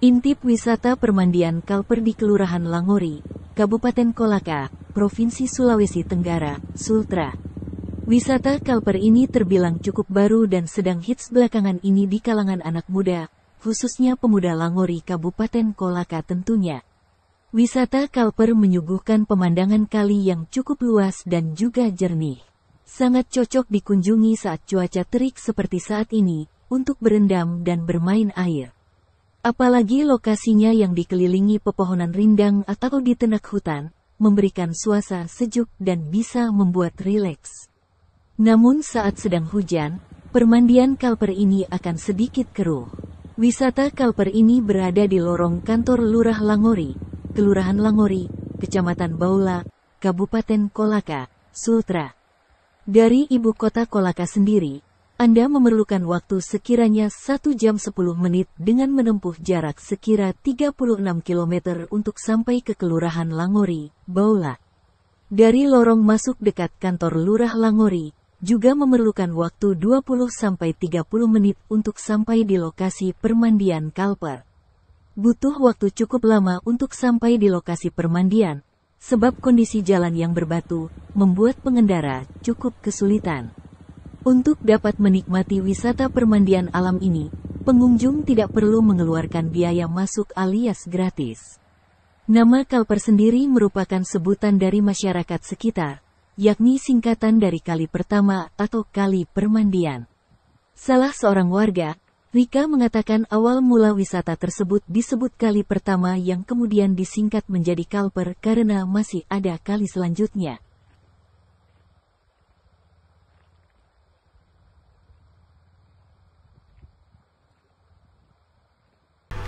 Intip wisata permandian Kalper di Kelurahan Langori, Kabupaten Kolaka, Provinsi Sulawesi Tenggara, Sultra. Wisata Kalper ini terbilang cukup baru dan sedang hits belakangan ini di kalangan anak muda, khususnya pemuda Langori Kabupaten Kolaka tentunya. Wisata Kalper menyuguhkan pemandangan kali yang cukup luas dan juga jernih. Sangat cocok dikunjungi saat cuaca terik seperti saat ini, untuk berendam dan bermain air. Apalagi lokasinya yang dikelilingi pepohonan rindang atau di tengah hutan, memberikan suasana sejuk dan bisa membuat rileks. Namun saat sedang hujan, permandian kalper ini akan sedikit keruh. Wisata kalper ini berada di lorong kantor Lurah Langori, Kelurahan Langori, Kecamatan Baula, Kabupaten Kolaka, Sultra. Dari ibu kota Kolaka sendiri, anda memerlukan waktu sekiranya 1 jam 10 menit dengan menempuh jarak sekira 36 km untuk sampai ke Kelurahan Langori, Baula. Dari lorong masuk dekat kantor Lurah Langori, juga memerlukan waktu 20-30 menit untuk sampai di lokasi permandian Kalper. Butuh waktu cukup lama untuk sampai di lokasi permandian, sebab kondisi jalan yang berbatu membuat pengendara cukup kesulitan. Untuk dapat menikmati wisata permandian alam ini, pengunjung tidak perlu mengeluarkan biaya masuk alias gratis. Nama Kalper sendiri merupakan sebutan dari masyarakat sekitar, yakni singkatan dari kali pertama atau kali permandian. Salah seorang warga, Rika mengatakan awal mula wisata tersebut disebut kali pertama yang kemudian disingkat menjadi Kalper karena masih ada kali selanjutnya.